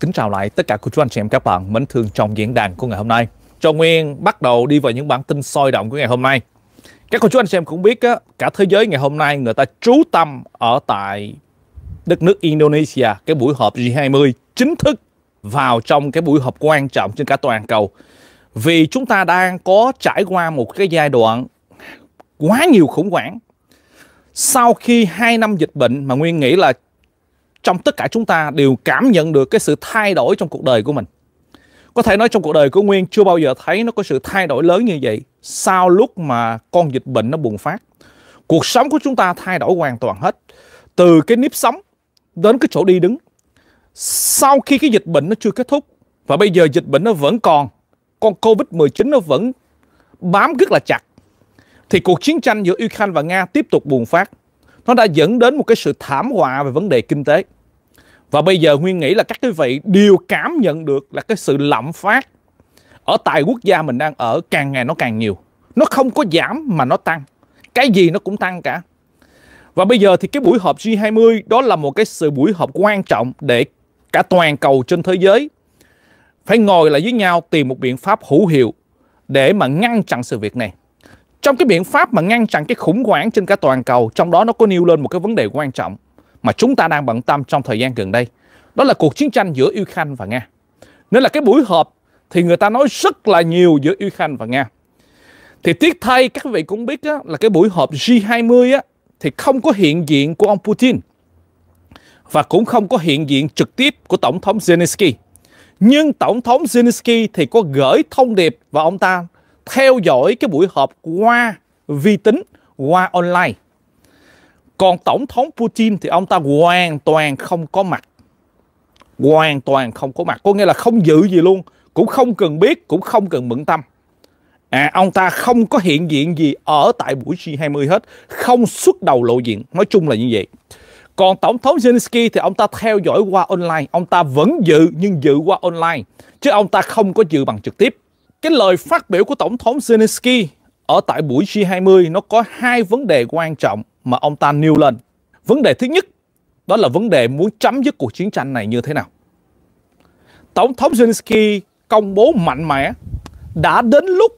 Kính chào lại tất cả cô chú anh chị em các bạn mến thương trong diễn đàn của ngày hôm nay. Cho Nguyên bắt đầu đi vào những bản tin sôi động của ngày hôm nay. Các cô chú anh chị em cũng biết á, cả thế giới ngày hôm nay người ta trú tâm ở tại đất nước Indonesia, cái buổi họp G20 chính thức vào trong cái buổi họp quan trọng trên cả toàn cầu. Vì chúng ta đang có trải qua một cái giai đoạn quá nhiều khủng hoảng sau khi 2 năm dịch bệnh mà Nguyên nghĩ là trong tất cả chúng ta đều cảm nhận được cái sự thay đổi trong cuộc đời của mình. Có thể nói trong cuộc đời của Nguyên chưa bao giờ thấy nó có sự thay đổi lớn như vậy sau lúc mà con dịch bệnh nó bùng phát. Cuộc sống của chúng ta thay đổi hoàn toàn hết. Từ cái nếp sống đến cái chỗ đi đứng. Sau khi cái dịch bệnh nó chưa kết thúc và bây giờ dịch bệnh nó vẫn còn, con Covid-19 nó vẫn bám rất là chặt thì cuộc chiến tranh giữa Ukraine và Nga tiếp tục bùng phát. Nó đã dẫn đến một cái sự thảm họa về vấn đề kinh tế. Và bây giờ Nguyên nghĩ là các quý vị đều cảm nhận được là cái sự lạm phát ở tại quốc gia mình đang ở càng ngày nó càng nhiều. Nó không có giảm mà nó tăng. Cái gì nó cũng tăng cả. Và bây giờ thì cái buổi họp G20 đó là một cái sự buổi họp quan trọng để cả toàn cầu trên thế giới phải ngồi lại với nhau tìm một biện pháp hữu hiệu để mà ngăn chặn sự việc này. Trong cái biện pháp mà ngăn chặn cái khủng hoảng trên cả toàn cầu, trong đó nó có nêu lên một cái vấn đề quan trọng mà chúng ta đang bận tâm trong thời gian gần đây. Đó là cuộc chiến tranh giữa Ukraine và Nga. Nên là cái buổi họp thì người ta nói rất là nhiều giữa Ukraine và Nga. Thì tiếc thay các vị cũng biết á, là cái buổi họp G20 á, thì không có hiện diện của ông Putin và cũng không có hiện diện trực tiếp của Tổng thống Zelensky. Nhưng Tổng thống Zelensky thì có gửi thông điệp và ông ta theo dõi cái buổi họp qua vi tính, qua online. Còn Tổng thống Putin thì ông ta hoàn toàn không có mặt. Hoàn toàn không có mặt. Có nghĩa là không dự gì luôn. Cũng không cần biết, cũng không cần mượn tâm. À, ông ta không có hiện diện gì ở tại buổi G20 hết. Không xuất đầu lộ diện. Nói chung là như vậy. Còn Tổng thống Zelensky thì ông ta theo dõi qua online. Ông ta vẫn dự nhưng dự qua online. Chứ ông ta không có dự bằng trực tiếp cái lời phát biểu của Tổng thống Zelensky ở tại buổi G20 nó có hai vấn đề quan trọng mà ông ta nêu lên. Vấn đề thứ nhất đó là vấn đề muốn chấm dứt cuộc chiến tranh này như thế nào. Tổng thống Zelensky công bố mạnh mẽ đã đến lúc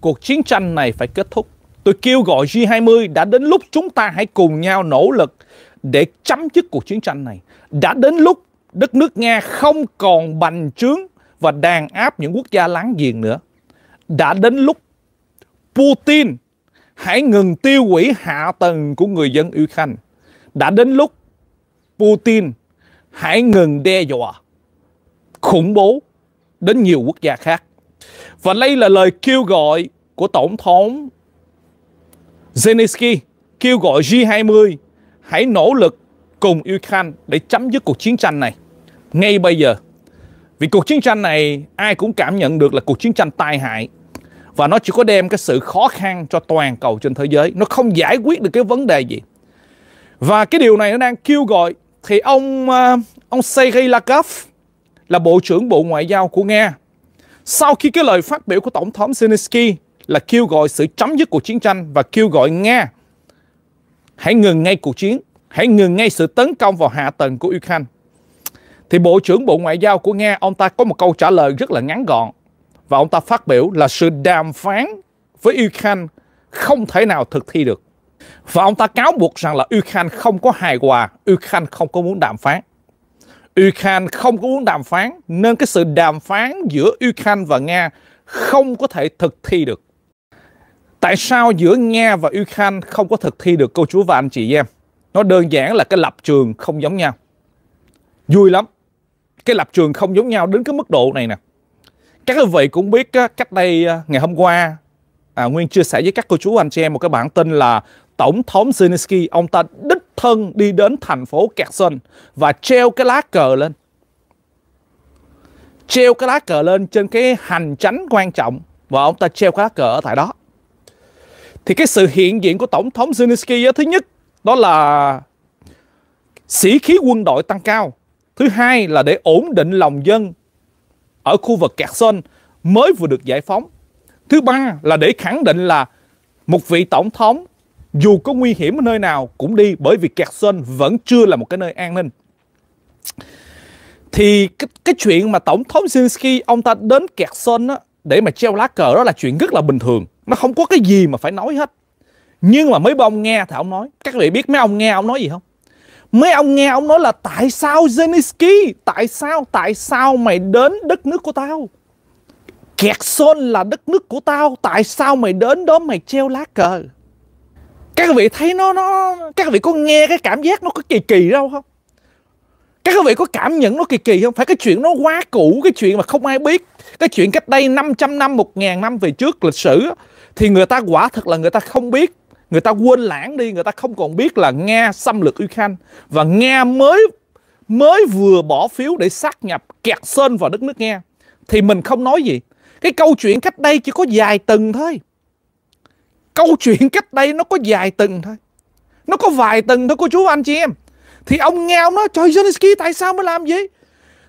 cuộc chiến tranh này phải kết thúc. Tôi kêu gọi G20 đã đến lúc chúng ta hãy cùng nhau nỗ lực để chấm dứt cuộc chiến tranh này. Đã đến lúc đất nước Nga không còn bành trướng và đàn áp những quốc gia láng giềng nữa. Đã đến lúc Putin hãy ngừng tiêu hủy hạ tầng của người dân Ukraine. Đã đến lúc Putin hãy ngừng đe dọa khủng bố đến nhiều quốc gia khác. Và đây là lời kêu gọi của Tổng thống Zelensky kêu gọi G20 hãy nỗ lực cùng Ukraine để chấm dứt cuộc chiến tranh này ngay bây giờ. Vì cuộc chiến tranh này ai cũng cảm nhận được là cuộc chiến tranh tai hại và nó chỉ có đem cái sự khó khăn cho toàn cầu trên thế giới, nó không giải quyết được cái vấn đề gì. Và cái điều này nó đang kêu gọi thì ông à, ông Sergei Lavrov là Bộ trưởng Bộ Ngoại giao của Nga. Sau khi cái lời phát biểu của Tổng thống Zelensky là kêu gọi sự chấm dứt cuộc chiến tranh và kêu gọi Nga hãy ngừng ngay cuộc chiến, hãy ngừng ngay sự tấn công vào hạ tầng của Ukraine. Thì Bộ trưởng Bộ Ngoại giao của Nga, ông ta có một câu trả lời rất là ngắn gọn. Và ông ta phát biểu là sự đàm phán với Ukraine không thể nào thực thi được. Và ông ta cáo buộc rằng là Ukraine không có hài hòa, Ukraine không có muốn đàm phán. Ukraine không có muốn đàm phán nên cái sự đàm phán giữa Ukraine và Nga không có thể thực thi được. Tại sao giữa Nga và Ukraine không có thực thi được câu chú và anh chị em? Nó đơn giản là cái lập trường không giống nhau. Vui lắm cái lập trường không giống nhau đến cái mức độ này nè các quý vị cũng biết cách đây à, ngày hôm qua à, nguyên chia sẻ với các cô chú anh chị em một cái bản tin là tổng thống Zelensky ông ta đích thân đi đến thành phố Kherson và treo cái lá cờ lên treo cái lá cờ lên trên cái hành tránh quan trọng và ông ta treo cái lá cờ ở tại đó thì cái sự hiện diện của tổng thống Zelensky thứ nhất đó là sĩ khí quân đội tăng cao Thứ hai là để ổn định lòng dân ở khu vực Kherson mới vừa được giải phóng. Thứ ba là để khẳng định là một vị tổng thống dù có nguy hiểm ở nơi nào cũng đi bởi vì Kherson vẫn chưa là một cái nơi an ninh. Thì cái, cái chuyện mà tổng thống Zelensky ông ta đến Kherson á, để mà treo lá cờ đó là chuyện rất là bình thường. Nó không có cái gì mà phải nói hết. Nhưng mà mấy ông nghe thì ông nói. Các vị biết mấy ông nghe ông nói gì không? Mấy ông nghe ông nói là tại sao Zelensky, tại sao, tại sao mày đến đất nước của tao? Kherson là đất nước của tao, tại sao mày đến đó mày treo lá cờ? Các vị thấy nó nó các vị có nghe cái cảm giác nó có kỳ kỳ đâu không? Các vị có cảm nhận nó kỳ kỳ không? Phải cái chuyện nó quá cũ, cái chuyện mà không ai biết. Cái chuyện cách đây 500 năm, 1000 năm về trước lịch sử thì người ta quả thật là người ta không biết người ta quên lãng đi người ta không còn biết là nga xâm lược ukraine và nga mới mới vừa bỏ phiếu để sát nhập kẹt sơn vào đất nước nga thì mình không nói gì cái câu chuyện cách đây chỉ có vài tuần thôi câu chuyện cách đây nó có vài tuần thôi nó có vài tuần thôi cô chú anh chị em thì ông nghe ông nói trời Zelensky tại sao mới làm vậy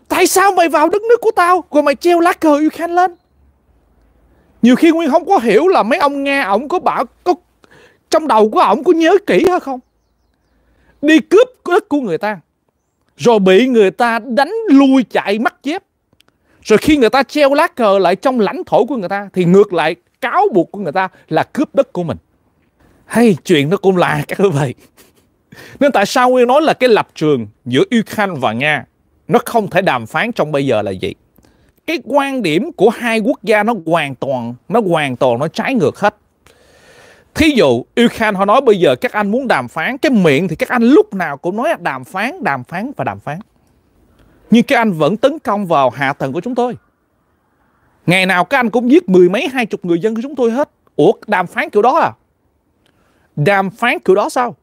tại sao mày vào đất nước của tao rồi mày treo lá cờ Ukraine lên nhiều khi nguyên không có hiểu là mấy ông nga ổng có bảo có trong đầu của ổng có nhớ kỹ hay không đi cướp đất của người ta rồi bị người ta đánh lui chạy mắt chép rồi khi người ta treo lá cờ lại trong lãnh thổ của người ta thì ngược lại cáo buộc của người ta là cướp đất của mình hay chuyện nó cũng là các quý vị nên tại sao nguyên nói là cái lập trường giữa Ukraine và Nga nó không thể đàm phán trong bây giờ là gì cái quan điểm của hai quốc gia nó hoàn toàn nó hoàn toàn nó trái ngược hết thí dụ Ukraine họ nói bây giờ các anh muốn đàm phán cái miệng thì các anh lúc nào cũng nói đàm phán đàm phán và đàm phán nhưng các anh vẫn tấn công vào hạ tầng của chúng tôi ngày nào các anh cũng giết mười mấy hai chục người dân của chúng tôi hết ủa đàm phán kiểu đó à đàm phán kiểu đó sao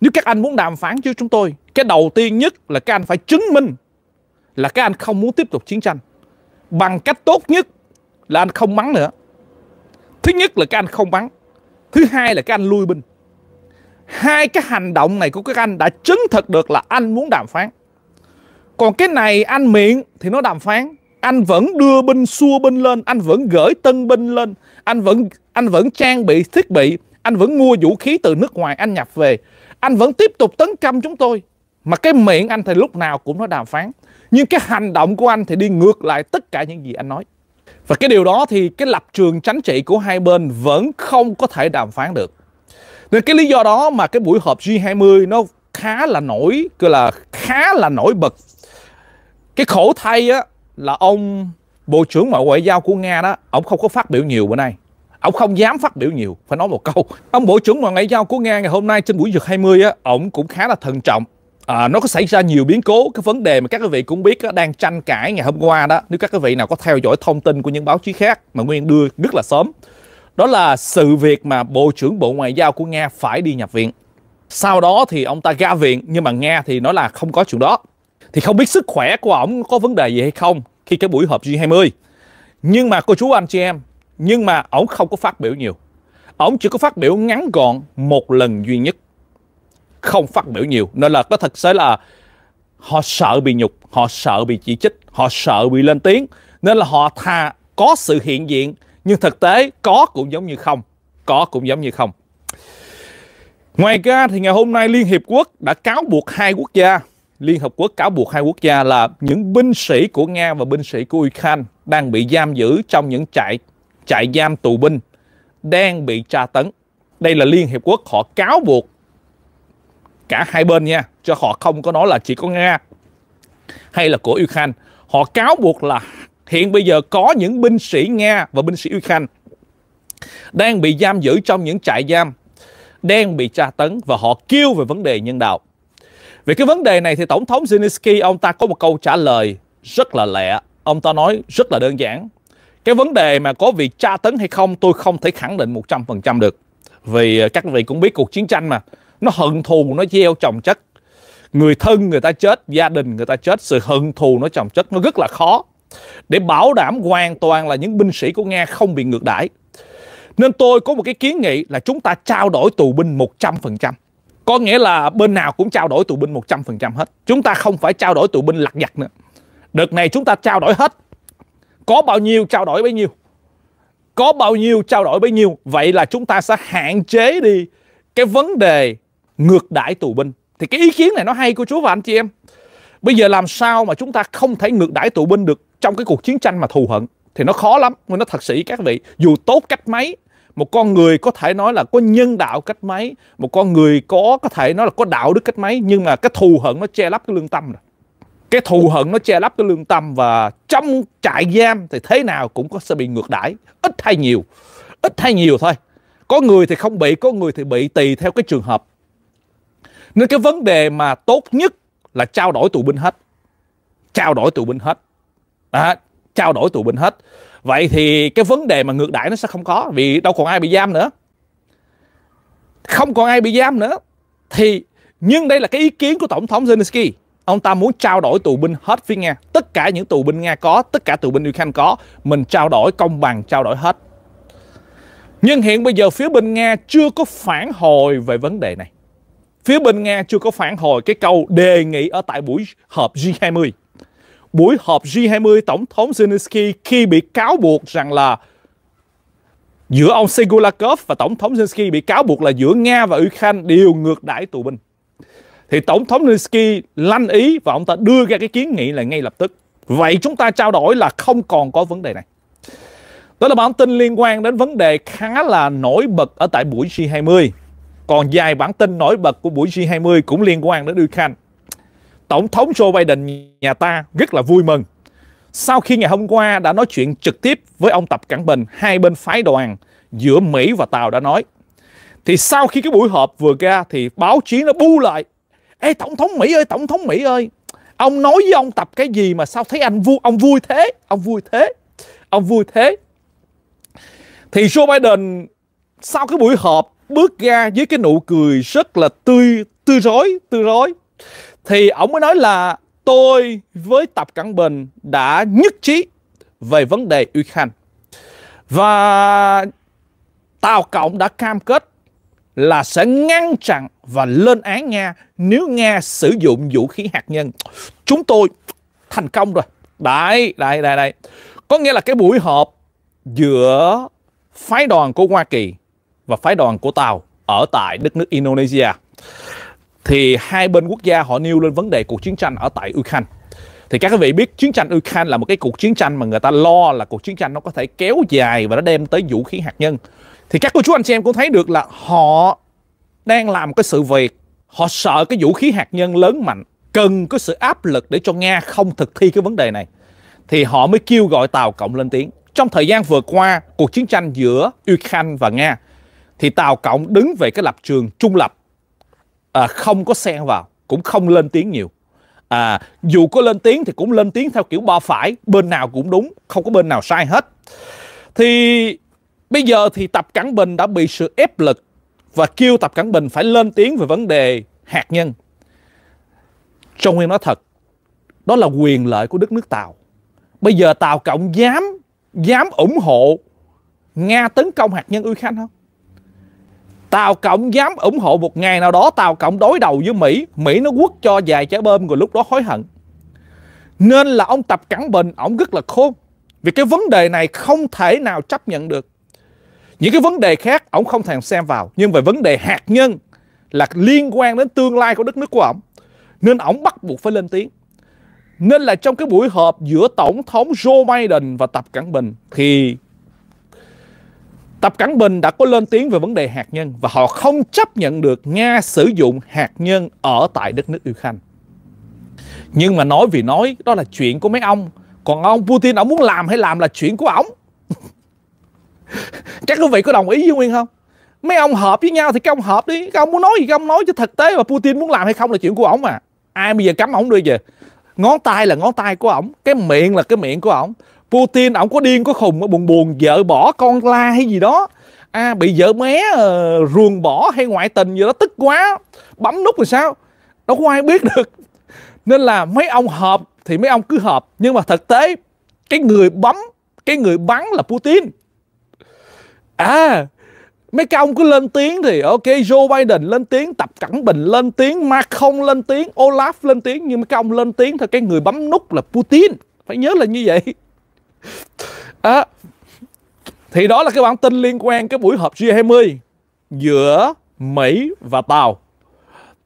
nếu các anh muốn đàm phán với chúng tôi cái đầu tiên nhất là các anh phải chứng minh là các anh không muốn tiếp tục chiến tranh bằng cách tốt nhất là anh không bắn nữa thứ nhất là các anh không bắn thứ hai là các anh lui binh hai cái hành động này của các anh đã chứng thực được là anh muốn đàm phán còn cái này anh miệng thì nó đàm phán anh vẫn đưa binh xua binh lên anh vẫn gửi tân binh lên anh vẫn anh vẫn trang bị thiết bị anh vẫn mua vũ khí từ nước ngoài anh nhập về anh vẫn tiếp tục tấn công chúng tôi mà cái miệng anh thì lúc nào cũng nói đàm phán nhưng cái hành động của anh thì đi ngược lại tất cả những gì anh nói và cái điều đó thì cái lập trường chính trị của hai bên vẫn không có thể đàm phán được. Nên cái lý do đó mà cái buổi họp G20 nó khá là nổi, gọi là khá là nổi bật. Cái khổ thay á, là ông Bộ trưởng Ngoại ngoại giao của Nga đó, ông không có phát biểu nhiều bữa nay. Ông không dám phát biểu nhiều, phải nói một câu. Ông Bộ trưởng Ngoại ngoại giao của Nga ngày hôm nay trên buổi dược 20 á, ông cũng khá là thận trọng à, nó có xảy ra nhiều biến cố cái vấn đề mà các quý vị cũng biết đó, đang tranh cãi ngày hôm qua đó nếu các quý vị nào có theo dõi thông tin của những báo chí khác mà nguyên đưa rất là sớm đó là sự việc mà bộ trưởng bộ ngoại giao của nga phải đi nhập viện sau đó thì ông ta ra viện nhưng mà nga thì nói là không có chuyện đó thì không biết sức khỏe của ổng có vấn đề gì hay không khi cái buổi họp G20 nhưng mà cô chú anh chị em nhưng mà ổng không có phát biểu nhiều ổng chỉ có phát biểu ngắn gọn một lần duy nhất không phát biểu nhiều nên là có thật sự là họ sợ bị nhục họ sợ bị chỉ trích họ sợ bị lên tiếng nên là họ thà có sự hiện diện nhưng thực tế có cũng giống như không có cũng giống như không ngoài ra thì ngày hôm nay liên hiệp quốc đã cáo buộc hai quốc gia liên hợp quốc cáo buộc hai quốc gia là những binh sĩ của nga và binh sĩ của ukraine đang bị giam giữ trong những trại trại giam tù binh đang bị tra tấn đây là liên hiệp quốc họ cáo buộc cả hai bên nha cho họ không có nói là chỉ có nga hay là của ukraine họ cáo buộc là hiện bây giờ có những binh sĩ nga và binh sĩ ukraine đang bị giam giữ trong những trại giam đang bị tra tấn và họ kêu về vấn đề nhân đạo về cái vấn đề này thì tổng thống zelensky ông ta có một câu trả lời rất là lẹ ông ta nói rất là đơn giản cái vấn đề mà có việc tra tấn hay không tôi không thể khẳng định 100% được vì các vị cũng biết cuộc chiến tranh mà nó hận thù nó gieo trồng chất người thân người ta chết gia đình người ta chết sự hận thù nó trồng chất nó rất là khó để bảo đảm hoàn toàn là những binh sĩ của Nga không bị ngược đãi nên tôi có một cái kiến nghị là chúng ta trao đổi tù binh 100%. Có nghĩa là bên nào cũng trao đổi tù binh 100% hết. Chúng ta không phải trao đổi tù binh lặt vặt nữa. Đợt này chúng ta trao đổi hết. Có bao nhiêu trao đổi bấy nhiêu. Có bao nhiêu trao đổi bấy nhiêu. Vậy là chúng ta sẽ hạn chế đi cái vấn đề ngược đãi tù binh thì cái ý kiến này nó hay của Chúa và anh chị em bây giờ làm sao mà chúng ta không thể ngược đãi tù binh được trong cái cuộc chiến tranh mà thù hận thì nó khó lắm nó thật sự các vị dù tốt cách mấy một con người có thể nói là có nhân đạo cách mấy một con người có có thể nói là có đạo đức cách mấy nhưng mà cái thù hận nó che lấp cái lương tâm rồi cái thù hận nó che lấp cái lương tâm và trong trại giam thì thế nào cũng có sẽ bị ngược đãi ít hay nhiều ít hay nhiều thôi có người thì không bị có người thì bị tùy theo cái trường hợp nên cái vấn đề mà tốt nhất là trao đổi tù binh hết. Trao đổi tù binh hết. À, trao đổi tù binh hết. Vậy thì cái vấn đề mà ngược đãi nó sẽ không có vì đâu còn ai bị giam nữa. Không còn ai bị giam nữa. Thì nhưng đây là cái ý kiến của Tổng thống Zelensky. Ông ta muốn trao đổi tù binh hết phía Nga. Tất cả những tù binh Nga có, tất cả tù binh Ukraine có. Mình trao đổi công bằng, trao đổi hết. Nhưng hiện bây giờ phía bên Nga chưa có phản hồi về vấn đề này. Phía bên Nga chưa có phản hồi cái câu đề nghị ở tại buổi họp G20. Buổi họp G20, Tổng thống Zelensky khi bị cáo buộc rằng là giữa ông Segulakov và Tổng thống Zelensky bị cáo buộc là giữa Nga và Ukraine đều ngược đãi tù binh. Thì Tổng thống Zelensky lanh ý và ông ta đưa ra cái kiến nghị là ngay lập tức. Vậy chúng ta trao đổi là không còn có vấn đề này. Đó là bản tin liên quan đến vấn đề khá là nổi bật ở tại buổi G20 còn dài bản tin nổi bật của buổi G20 cũng liên quan đến Ukraine. Tổng thống Joe Biden nhà ta rất là vui mừng. Sau khi ngày hôm qua đã nói chuyện trực tiếp với ông Tập Cận Bình, hai bên phái đoàn giữa Mỹ và Tàu đã nói. Thì sau khi cái buổi họp vừa ra thì báo chí nó bu lại. Ê Tổng thống Mỹ ơi, Tổng thống Mỹ ơi, ông nói với ông Tập cái gì mà sao thấy anh vui, ông vui thế, ông vui thế, ông vui thế. Thì Joe Biden sau cái buổi họp bước ra với cái nụ cười rất là tươi tươi rối tươi rối thì ông mới nói là tôi với tập cận bình đã nhất trí về vấn đề ukraine và tàu cộng đã cam kết là sẽ ngăn chặn và lên án nga nếu nga sử dụng vũ khí hạt nhân chúng tôi thành công rồi đấy đấy đấy đấy có nghĩa là cái buổi họp giữa phái đoàn của hoa kỳ và phái đoàn của Tàu ở tại đất nước Indonesia. Thì hai bên quốc gia họ nêu lên vấn đề cuộc chiến tranh ở tại Ukraine. Thì các quý vị biết chiến tranh Ukraine là một cái cuộc chiến tranh mà người ta lo là cuộc chiến tranh nó có thể kéo dài và nó đem tới vũ khí hạt nhân. Thì các cô chú anh chị em cũng thấy được là họ đang làm cái sự việc họ sợ cái vũ khí hạt nhân lớn mạnh cần có sự áp lực để cho Nga không thực thi cái vấn đề này thì họ mới kêu gọi Tàu Cộng lên tiếng. Trong thời gian vừa qua, cuộc chiến tranh giữa Ukraine và Nga thì tàu Cộng đứng về cái lập trường trung lập à, không có xen vào cũng không lên tiếng nhiều à, dù có lên tiếng thì cũng lên tiếng theo kiểu ba phải bên nào cũng đúng không có bên nào sai hết thì bây giờ thì Tập Cận Bình đã bị sự ép lực và kêu Tập Cận Bình phải lên tiếng về vấn đề hạt nhân Trong Nguyên nói thật đó là quyền lợi của đất nước Tàu bây giờ Tàu Cộng dám dám ủng hộ Nga tấn công hạt nhân ukraine không Tàu Cộng dám ủng hộ một ngày nào đó Tàu Cộng đối đầu với Mỹ Mỹ nó quất cho vài trái bơm rồi lúc đó hối hận Nên là ông Tập Cận Bình Ông rất là khôn Vì cái vấn đề này không thể nào chấp nhận được Những cái vấn đề khác Ông không thèm xem vào Nhưng về vấn đề hạt nhân Là liên quan đến tương lai của đất nước của ông Nên ông bắt buộc phải lên tiếng nên là trong cái buổi họp giữa Tổng thống Joe Biden và Tập Cận Bình thì Tập Cận Bình đã có lên tiếng về vấn đề hạt nhân và họ không chấp nhận được Nga sử dụng hạt nhân ở tại đất nước Ukraine. Nhưng mà nói vì nói, đó là chuyện của mấy ông. Còn ông Putin, ông muốn làm hay làm là chuyện của ông. Chắc quý vị có đồng ý với Nguyên không? Mấy ông hợp với nhau thì các ông hợp đi. Các ông muốn nói gì các ông nói chứ thực tế mà Putin muốn làm hay không là chuyện của ông mà. Ai bây giờ cấm ông đưa về. Ngón tay là ngón tay của ông. Cái miệng là cái miệng của ông. Putin ổng có điên có khùng buồn buồn vợ bỏ con la hay gì đó à bị vợ mé ờ, ruồng bỏ hay ngoại tình gì đó tức quá bấm nút rồi sao đâu có ai biết được nên là mấy ông hợp thì mấy ông cứ hợp nhưng mà thực tế cái người bấm cái người bắn là Putin à mấy cái ông cứ lên tiếng thì ok Joe Biden lên tiếng Tập Cận Bình lên tiếng Macron lên tiếng Olaf lên tiếng nhưng mấy cái ông lên tiếng thì cái người bấm nút là Putin phải nhớ là như vậy à, thì đó là cái bản tin liên quan cái buổi họp G20 giữa Mỹ và Tàu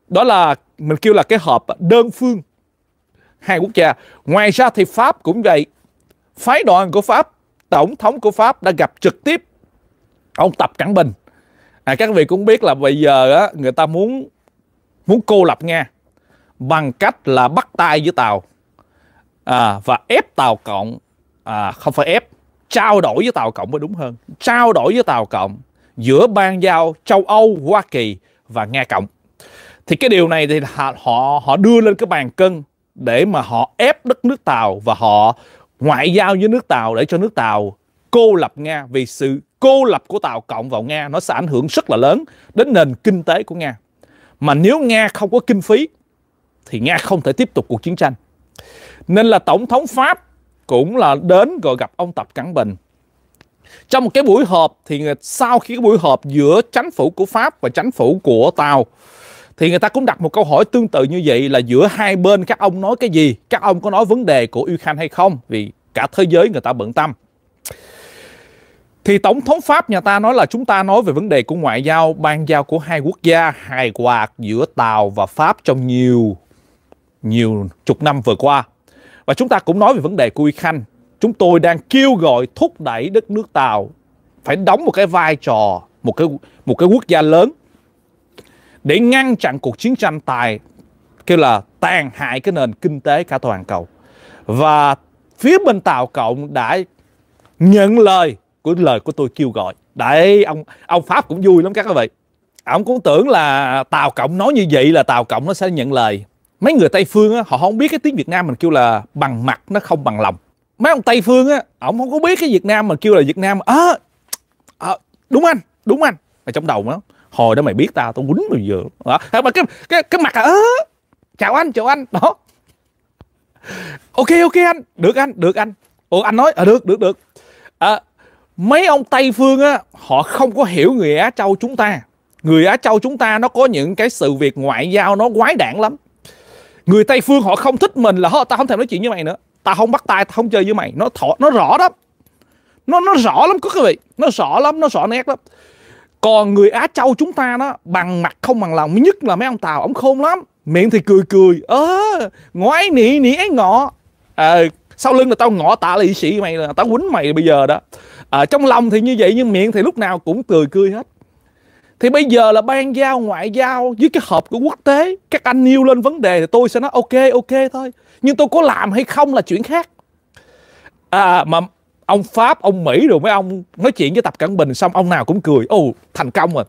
đó là mình kêu là cái họp đơn phương hai quốc gia ngoài ra thì Pháp cũng vậy phái đoàn của Pháp tổng thống của Pháp đã gặp trực tiếp ông Tập Cận Bình à, các vị cũng biết là bây giờ á, người ta muốn muốn cô lập Nga bằng cách là bắt tay với Tàu à, và ép Tàu Cộng à, không phải ép trao đổi với Tàu Cộng mới đúng hơn trao đổi với Tàu Cộng giữa ban giao châu Âu Hoa Kỳ và Nga Cộng thì cái điều này thì họ họ đưa lên cái bàn cân để mà họ ép đất nước Tàu và họ ngoại giao với nước Tàu để cho nước Tàu cô lập Nga vì sự cô lập của Tàu Cộng vào Nga nó sẽ ảnh hưởng rất là lớn đến nền kinh tế của Nga. Mà nếu Nga không có kinh phí thì Nga không thể tiếp tục cuộc chiến tranh. Nên là Tổng thống Pháp cũng là đến rồi gặp ông Tập Cận Bình. Trong một cái buổi họp thì sau khi cái buổi họp giữa chính phủ của Pháp và chính phủ của Tàu thì người ta cũng đặt một câu hỏi tương tự như vậy là giữa hai bên các ông nói cái gì? Các ông có nói vấn đề của Ukraine hay không? Vì cả thế giới người ta bận tâm. Thì Tổng thống Pháp nhà ta nói là chúng ta nói về vấn đề của ngoại giao, ban giao của hai quốc gia, hài hòa giữa Tàu và Pháp trong nhiều nhiều chục năm vừa qua. Và chúng ta cũng nói về vấn đề của Uy Khanh. Chúng tôi đang kêu gọi thúc đẩy đất nước Tàu phải đóng một cái vai trò, một cái một cái quốc gia lớn để ngăn chặn cuộc chiến tranh tài kêu là tàn hại cái nền kinh tế cả toàn cầu. Và phía bên Tàu Cộng đã nhận lời của lời của tôi kêu gọi. Đấy, ông ông Pháp cũng vui lắm các quý vị. Ông cũng tưởng là Tàu Cộng nói như vậy là Tàu Cộng nó sẽ nhận lời mấy người tây phương á họ không biết cái tiếng việt nam mình kêu là bằng mặt nó không bằng lòng mấy ông tây phương á ổng không có biết cái việt nam mà kêu là việt nam ơ à, à, đúng anh đúng anh mà trong đầu nó hồi đó mày biết tao tao quýnh mày vừa đó mà cái cái cái mặt là ơ ờ, à, chào anh chào anh đó ok ok anh được anh được anh ồ anh nói à được được được à, mấy ông tây phương á họ không có hiểu người á châu chúng ta người á châu chúng ta nó có những cái sự việc ngoại giao nó quái đản lắm người tây phương họ không thích mình là họ ta không thèm nói chuyện với mày nữa ta không bắt tay tao không chơi với mày nó thọ nó rõ đó, nó nó rõ lắm các vị nó rõ lắm nó rõ nét lắm còn người á châu chúng ta đó bằng mặt không bằng lòng nhất là mấy ông tàu ông khôn lắm miệng thì cười cười ơ ờ, à, ngoái nị nị ấy ngọ à, sau lưng là tao ngọ tạ lì sĩ mày là tao quýnh mày bây giờ đó à, trong lòng thì như vậy nhưng miệng thì lúc nào cũng cười cười hết thì bây giờ là ban giao ngoại giao với cái hộp của quốc tế các anh nêu lên vấn đề thì tôi sẽ nói ok ok thôi nhưng tôi có làm hay không là chuyện khác à, mà ông pháp ông mỹ rồi mấy ông nói chuyện với tập cận bình xong ông nào cũng cười ồ thành công rồi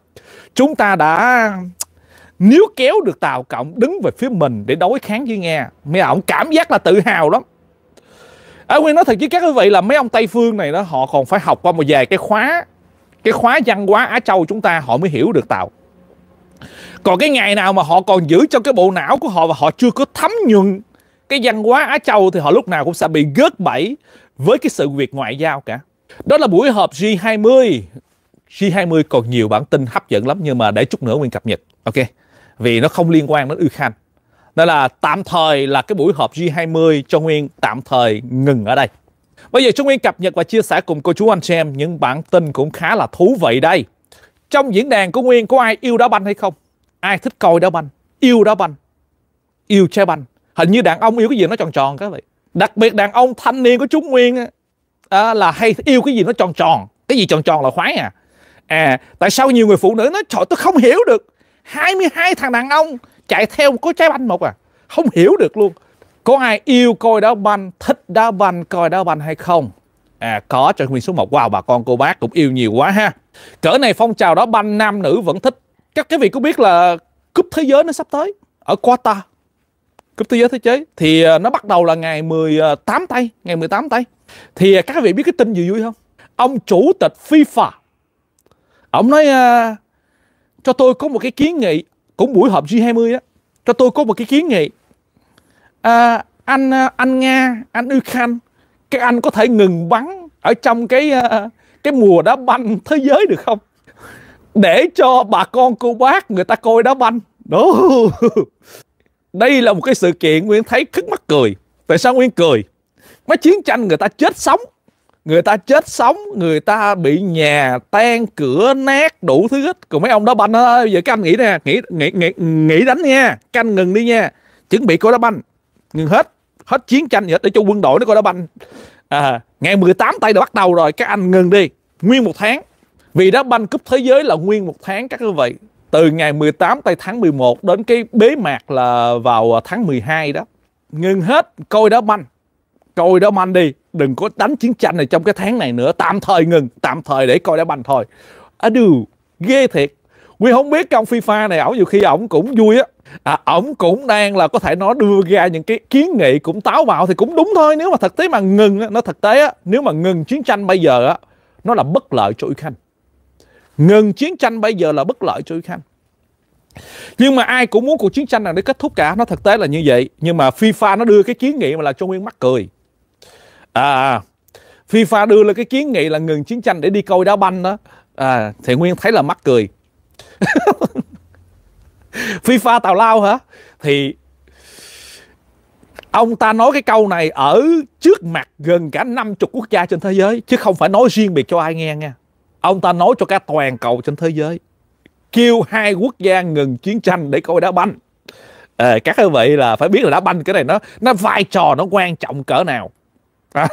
chúng ta đã nếu kéo được tàu cộng đứng về phía mình để đối kháng với nghe mấy ông cảm giác là tự hào lắm ở à, nguyên nói thật với các quý vị là mấy ông tây phương này đó họ còn phải học qua một vài cái khóa cái khóa văn hóa Á Châu chúng ta họ mới hiểu được Tàu còn cái ngày nào mà họ còn giữ cho cái bộ não của họ và họ chưa có thấm nhuần cái văn hóa Á Châu thì họ lúc nào cũng sẽ bị gớt bẫy với cái sự việc ngoại giao cả. Đó là buổi họp G20. G20 còn nhiều bản tin hấp dẫn lắm nhưng mà để chút nữa Nguyên cập nhật. Ok. Vì nó không liên quan đến Ukraine. Nên là tạm thời là cái buổi họp G20 cho Nguyên tạm thời ngừng ở đây. Bây giờ chúng Nguyên cập nhật và chia sẻ cùng cô chú anh chị em những bản tin cũng khá là thú vị đây. Trong diễn đàn của Nguyên có ai yêu đá banh hay không? Ai thích coi đá banh? Yêu đá banh? Yêu chơi banh? Hình như đàn ông yêu cái gì nó tròn tròn các vị. Đặc biệt đàn ông thanh niên của chúng Nguyên à, là hay yêu cái gì nó tròn tròn. Cái gì tròn tròn là khoái à. À, tại sao nhiều người phụ nữ nói trời tôi không hiểu được 22 thằng đàn ông chạy theo một cái trái banh một à không hiểu được luôn có ai yêu coi đá banh, thích đá banh, coi đá banh hay không? À có cho nguyên số 1 Wow bà con cô bác cũng yêu nhiều quá ha Cỡ này phong trào đá banh nam nữ vẫn thích Các cái vị có biết là cúp thế giới nó sắp tới Ở Qatar Cúp thế giới thế giới Thì à, nó bắt đầu là ngày 18 tây Ngày 18 tây Thì à, các vị biết cái tin gì vui không Ông chủ tịch FIFA Ông nói uh, Cho tôi có một cái kiến nghị Cũng buổi họp G20 á Cho tôi có một cái kiến nghị à, anh à, anh nga anh ukraine các anh có thể ngừng bắn ở trong cái à, cái mùa đá banh thế giới được không để cho bà con cô bác người ta coi đá banh đó đây là một cái sự kiện nguyên thấy khức mắt cười tại sao nguyên cười mấy chiến tranh người ta chết sống người ta chết sống người ta bị nhà tan cửa nát đủ thứ hết còn mấy ông đá banh ơi giờ các anh nghĩ nè nghĩ nghĩ nghĩ nghĩ đánh nha các ngừng đi nha chuẩn bị coi đá banh ngừng hết hết chiến tranh gì hết để cho quân đội nó coi đá banh à, ngày 18 tây đã bắt đầu rồi các anh ngừng đi nguyên một tháng vì đá banh cúp thế giới là nguyên một tháng các quý vị từ ngày 18 tây tháng 11 đến cái bế mạc là vào tháng 12 đó ngừng hết coi đá banh coi đá banh đi đừng có đánh chiến tranh này trong cái tháng này nữa tạm thời ngừng tạm thời để coi đá banh thôi à ghê thiệt Nguyên không biết trong FIFA này ổng nhiều khi ổng cũng vui á à, ổng cũng đang là có thể nó đưa ra những cái kiến nghị cũng táo bạo thì cũng đúng thôi nếu mà thực tế mà ngừng nó thực tế nếu mà ngừng chiến tranh bây giờ á nó là bất lợi cho Ukraine ngừng chiến tranh bây giờ là bất lợi cho Ukraine nhưng mà ai cũng muốn cuộc chiến tranh này để kết thúc cả nó thực tế là như vậy nhưng mà FIFA nó đưa cái kiến nghị mà là cho nguyên mắc cười à FIFA đưa lên cái kiến nghị là ngừng chiến tranh để đi coi đá banh đó à, thì nguyên thấy là mắc cười FIFA tào lao hả thì ông ta nói cái câu này ở trước mặt gần cả 50 quốc gia trên thế giới chứ không phải nói riêng biệt cho ai nghe nha ông ta nói cho cả toàn cầu trên thế giới kêu hai quốc gia ngừng chiến tranh để coi đá banh à, các quý vị là phải biết là đá banh cái này nó nó vai trò nó quan trọng cỡ nào à,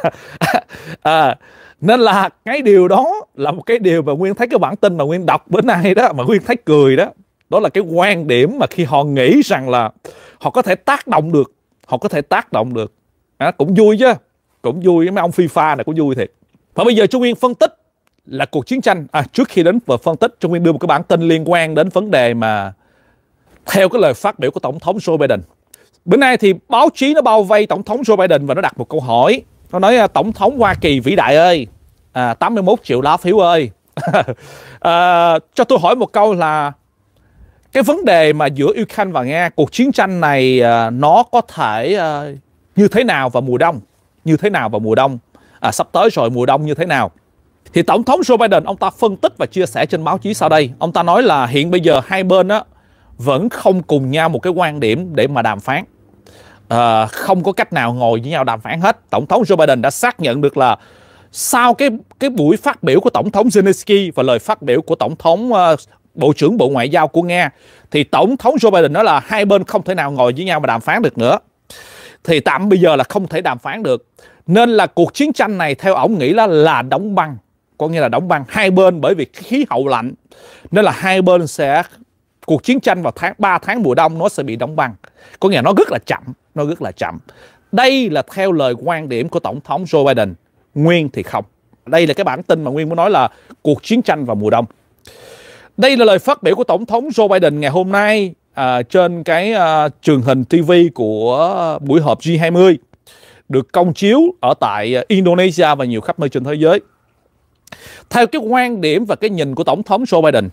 à, nên là cái điều đó là một cái điều mà nguyên thấy cái bản tin mà nguyên đọc bữa nay đó mà nguyên thấy cười đó đó là cái quan điểm mà khi họ nghĩ rằng là họ có thể tác động được họ có thể tác động được à, cũng vui chứ cũng vui mấy ông FIFA này cũng vui thiệt và bây giờ Trung Nguyên phân tích là cuộc chiến tranh à, trước khi đến và phân tích Trung Nguyên đưa một cái bản tin liên quan đến vấn đề mà theo cái lời phát biểu của Tổng thống Joe Biden bữa nay thì báo chí nó bao vây Tổng thống Joe Biden và nó đặt một câu hỏi nó nói à, Tổng thống Hoa Kỳ vĩ đại ơi à, 81 triệu lá phiếu ơi à, cho tôi hỏi một câu là cái vấn đề mà giữa Ukraine và Nga cuộc chiến tranh này uh, nó có thể uh, như thế nào vào mùa đông như thế nào vào mùa đông à, sắp tới rồi mùa đông như thế nào thì tổng thống Joe Biden ông ta phân tích và chia sẻ trên báo chí sau đây ông ta nói là hiện bây giờ hai bên á vẫn không cùng nhau một cái quan điểm để mà đàm phán à, không có cách nào ngồi với nhau đàm phán hết tổng thống Joe Biden đã xác nhận được là sau cái cái buổi phát biểu của tổng thống Zelensky và lời phát biểu của tổng thống à, Bộ trưởng Bộ Ngoại giao của Nga thì Tổng thống Joe Biden nói là hai bên không thể nào ngồi với nhau mà đàm phán được nữa. Thì tạm bây giờ là không thể đàm phán được. Nên là cuộc chiến tranh này theo ông nghĩ là là đóng băng. Có nghĩa là đóng băng hai bên bởi vì khí hậu lạnh. Nên là hai bên sẽ cuộc chiến tranh vào tháng 3 tháng mùa đông nó sẽ bị đóng băng. Có nghĩa là nó rất là chậm, nó rất là chậm. Đây là theo lời quan điểm của Tổng thống Joe Biden. Nguyên thì không. Đây là cái bản tin mà Nguyên muốn nói là cuộc chiến tranh vào mùa đông. Đây là lời phát biểu của Tổng thống Joe Biden ngày hôm nay à, trên cái à, truyền hình TV của buổi họp G20 được công chiếu ở tại Indonesia và nhiều khắp nơi trên thế giới. Theo cái quan điểm và cái nhìn của Tổng thống Joe Biden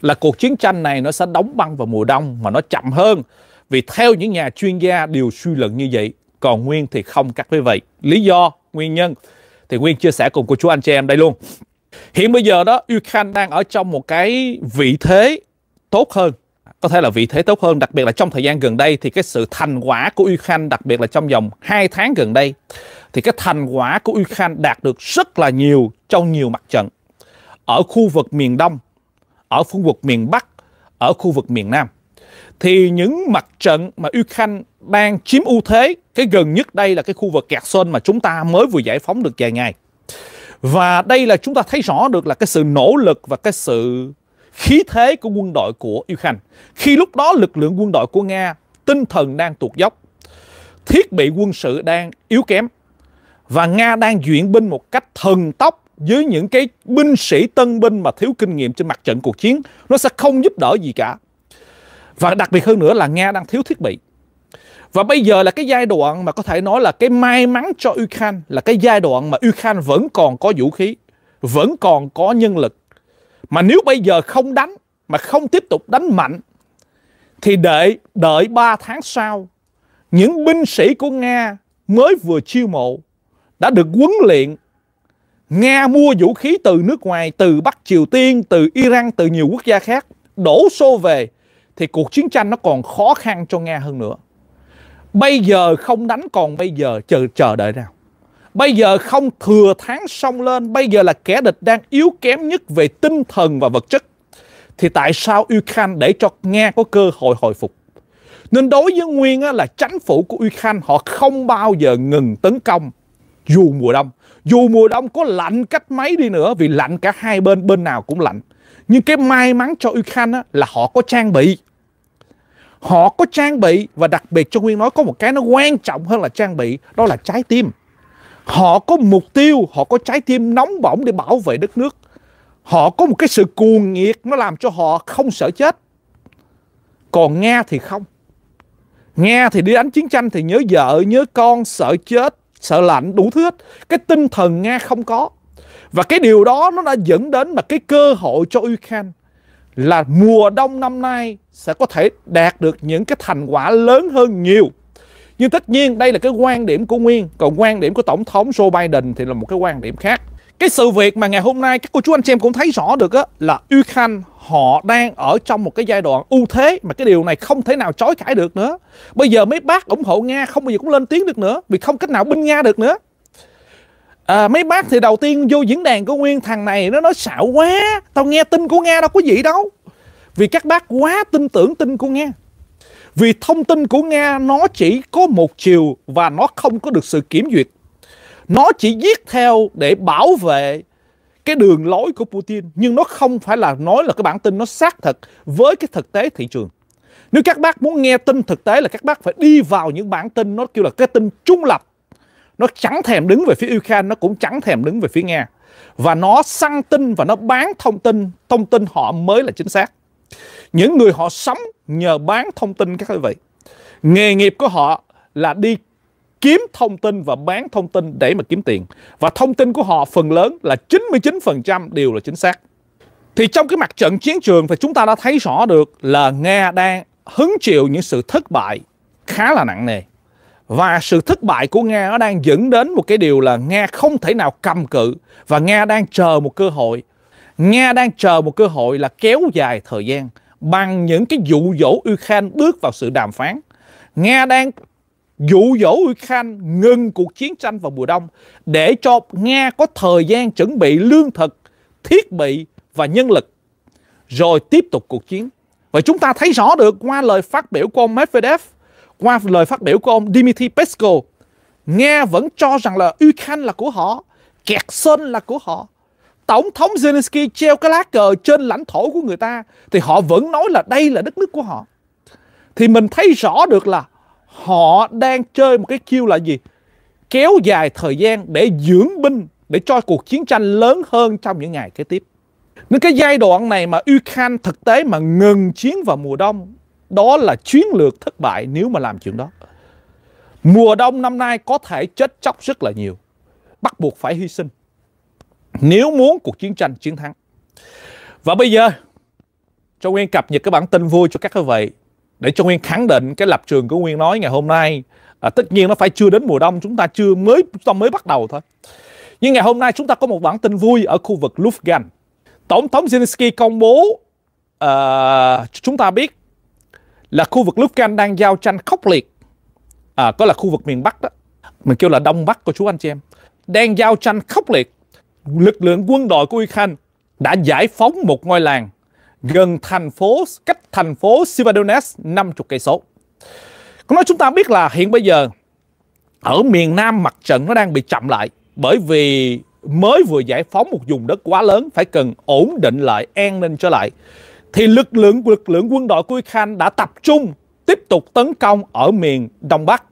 là cuộc chiến tranh này nó sẽ đóng băng vào mùa đông mà nó chậm hơn vì theo những nhà chuyên gia đều suy luận như vậy còn Nguyên thì không các quý vị. Lý do, nguyên nhân thì Nguyên chia sẻ cùng cô chú anh chị em đây luôn. Hiện bây giờ đó Ukraine đang ở trong một cái vị thế tốt hơn có thể là vị thế tốt hơn đặc biệt là trong thời gian gần đây thì cái sự thành quả của Ukraine đặc biệt là trong vòng 2 tháng gần đây thì cái thành quả của Ukraine đạt được rất là nhiều trong nhiều mặt trận ở khu vực miền Đông ở khu vực miền Bắc ở khu vực miền Nam thì những mặt trận mà Ukraine đang chiếm ưu thế cái gần nhất đây là cái khu vực Kherson mà chúng ta mới vừa giải phóng được vài ngày và đây là chúng ta thấy rõ được là cái sự nỗ lực và cái sự khí thế của quân đội của Ukraine. Khi lúc đó lực lượng quân đội của Nga tinh thần đang tuột dốc, thiết bị quân sự đang yếu kém và Nga đang duyện binh một cách thần tốc dưới những cái binh sĩ tân binh mà thiếu kinh nghiệm trên mặt trận cuộc chiến nó sẽ không giúp đỡ gì cả và đặc biệt hơn nữa là Nga đang thiếu thiết bị và bây giờ là cái giai đoạn mà có thể nói là cái may mắn cho Ukraine là cái giai đoạn mà Ukraine vẫn còn có vũ khí, vẫn còn có nhân lực. Mà nếu bây giờ không đánh mà không tiếp tục đánh mạnh thì đợi đợi 3 tháng sau những binh sĩ của Nga mới vừa chiêu mộ đã được huấn luyện Nga mua vũ khí từ nước ngoài, từ Bắc Triều Tiên, từ Iran, từ nhiều quốc gia khác đổ xô về thì cuộc chiến tranh nó còn khó khăn cho Nga hơn nữa. Bây giờ không đánh còn bây giờ chờ chờ đợi nào. Bây giờ không thừa tháng xông lên, bây giờ là kẻ địch đang yếu kém nhất về tinh thần và vật chất. Thì tại sao Ukraine để cho Nga có cơ hội hồi phục? Nên đối với Nguyên là chính phủ của Ukraine họ không bao giờ ngừng tấn công dù mùa đông. Dù mùa đông có lạnh cách mấy đi nữa vì lạnh cả hai bên, bên nào cũng lạnh. Nhưng cái may mắn cho Ukraine là họ có trang bị, họ có trang bị và đặc biệt cho nguyên nói có một cái nó quan trọng hơn là trang bị đó là trái tim họ có mục tiêu họ có trái tim nóng bỏng để bảo vệ đất nước họ có một cái sự cuồng nhiệt nó làm cho họ không sợ chết còn nga thì không nga thì đi đánh chiến tranh thì nhớ vợ nhớ con sợ chết sợ lạnh đủ thứ hết cái tinh thần nga không có và cái điều đó nó đã dẫn đến mà cái cơ hội cho Ukraine là mùa đông năm nay sẽ có thể đạt được những cái thành quả lớn hơn nhiều. Nhưng tất nhiên đây là cái quan điểm của Nguyên, còn quan điểm của Tổng thống Joe Biden thì là một cái quan điểm khác. Cái sự việc mà ngày hôm nay các cô chú anh chị em cũng thấy rõ được á, là Ukraine họ đang ở trong một cái giai đoạn ưu thế mà cái điều này không thể nào chối cãi được nữa. Bây giờ mấy bác ủng hộ Nga không bao giờ cũng lên tiếng được nữa vì không cách nào binh Nga được nữa à, mấy bác thì đầu tiên vô diễn đàn của nguyên thằng này nó nói xạo quá tao nghe tin của nga đâu có gì đâu vì các bác quá tin tưởng tin của nga vì thông tin của nga nó chỉ có một chiều và nó không có được sự kiểm duyệt nó chỉ viết theo để bảo vệ cái đường lối của Putin nhưng nó không phải là nói là cái bản tin nó xác thật với cái thực tế thị trường. Nếu các bác muốn nghe tin thực tế là các bác phải đi vào những bản tin nó kêu là cái tin trung lập nó chẳng thèm đứng về phía Ukraine nó cũng chẳng thèm đứng về phía Nga và nó săn tin và nó bán thông tin thông tin họ mới là chính xác những người họ sống nhờ bán thông tin các quý vị nghề nghiệp của họ là đi kiếm thông tin và bán thông tin để mà kiếm tiền và thông tin của họ phần lớn là 99% đều là chính xác thì trong cái mặt trận chiến trường thì chúng ta đã thấy rõ được là Nga đang hứng chịu những sự thất bại khá là nặng nề và sự thất bại của Nga nó đang dẫn đến một cái điều là Nga không thể nào cầm cự và Nga đang chờ một cơ hội. Nga đang chờ một cơ hội là kéo dài thời gian bằng những cái dụ dỗ Ukraine bước vào sự đàm phán. Nga đang dụ dỗ Ukraine ngừng cuộc chiến tranh vào mùa đông để cho Nga có thời gian chuẩn bị lương thực, thiết bị và nhân lực rồi tiếp tục cuộc chiến. Và chúng ta thấy rõ được qua lời phát biểu của ông Medvedev qua lời phát biểu của ông Dmitry Peskov, Nga vẫn cho rằng là Ukraine là của họ, Kherson là của họ. Tổng thống Zelensky treo cái lá cờ trên lãnh thổ của người ta thì họ vẫn nói là đây là đất nước của họ. Thì mình thấy rõ được là họ đang chơi một cái chiêu là gì? Kéo dài thời gian để dưỡng binh để cho cuộc chiến tranh lớn hơn trong những ngày kế tiếp. Nên cái giai đoạn này mà Ukraine thực tế mà ngừng chiến vào mùa đông đó là chiến lược thất bại nếu mà làm chuyện đó. Mùa đông năm nay có thể chết chóc rất là nhiều. Bắt buộc phải hy sinh. Nếu muốn cuộc chiến tranh chiến thắng. Và bây giờ, cho Nguyên cập nhật cái bản tin vui cho các vị. Để cho Nguyên khẳng định cái lập trường của Nguyên nói ngày hôm nay. À, tất nhiên nó phải chưa đến mùa đông, chúng ta chưa mới chúng ta mới bắt đầu thôi. Nhưng ngày hôm nay chúng ta có một bản tin vui ở khu vực Luftgan. Tổng thống Zelensky công bố uh, chúng ta biết là khu vực Lucan đang giao tranh khốc liệt à, có là khu vực miền Bắc đó mình kêu là Đông Bắc của chú anh chị em đang giao tranh khốc liệt lực lượng quân đội của Ukraine đã giải phóng một ngôi làng gần thành phố cách thành phố Sivadones 50 cây số. Có nói chúng ta biết là hiện bây giờ ở miền Nam mặt trận nó đang bị chậm lại bởi vì mới vừa giải phóng một vùng đất quá lớn phải cần ổn định lại an ninh trở lại thì lực lượng lực lượng quân đội của Ukraine đã tập trung tiếp tục tấn công ở miền Đông Bắc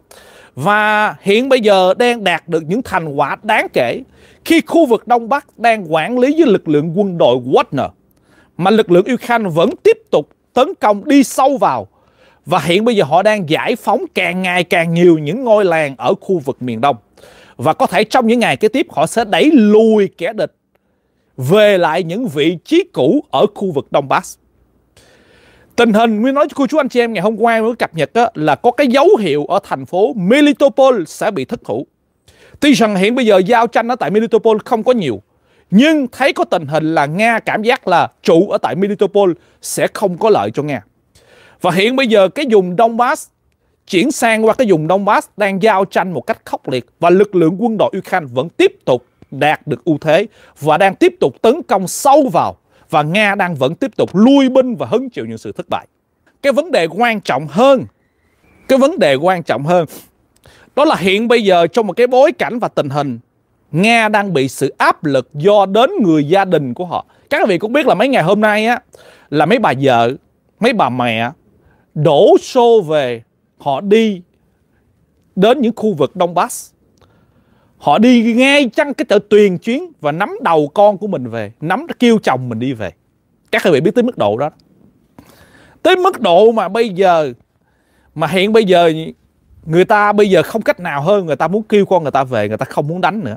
và hiện bây giờ đang đạt được những thành quả đáng kể khi khu vực Đông Bắc đang quản lý với lực lượng quân đội Wagner mà lực lượng Ukraine vẫn tiếp tục tấn công đi sâu vào và hiện bây giờ họ đang giải phóng càng ngày càng nhiều những ngôi làng ở khu vực miền Đông và có thể trong những ngày kế tiếp họ sẽ đẩy lùi kẻ địch về lại những vị trí cũ ở khu vực đông bắc tình hình Nguyên nói cho cô chú anh chị em ngày hôm qua mới cập nhật á, là có cái dấu hiệu ở thành phố Melitopol sẽ bị thất thủ. Tuy rằng hiện bây giờ giao tranh ở tại Melitopol không có nhiều, nhưng thấy có tình hình là Nga cảm giác là trụ ở tại Melitopol sẽ không có lợi cho Nga. Và hiện bây giờ cái vùng Donbass chuyển sang qua cái vùng Donbass đang giao tranh một cách khốc liệt và lực lượng quân đội Ukraine vẫn tiếp tục đạt được ưu thế và đang tiếp tục tấn công sâu vào và Nga đang vẫn tiếp tục lui binh và hứng chịu những sự thất bại. Cái vấn đề quan trọng hơn, cái vấn đề quan trọng hơn đó là hiện bây giờ trong một cái bối cảnh và tình hình Nga đang bị sự áp lực do đến người gia đình của họ. Các vị cũng biết là mấy ngày hôm nay á là mấy bà vợ, mấy bà mẹ đổ xô về họ đi đến những khu vực Donbass họ đi ngay chăng cái tờ tuyền chuyến và nắm đầu con của mình về nắm kêu chồng mình đi về các quý vị biết tới mức độ đó tới mức độ mà bây giờ mà hiện bây giờ người ta bây giờ không cách nào hơn người ta muốn kêu con người ta về người ta không muốn đánh nữa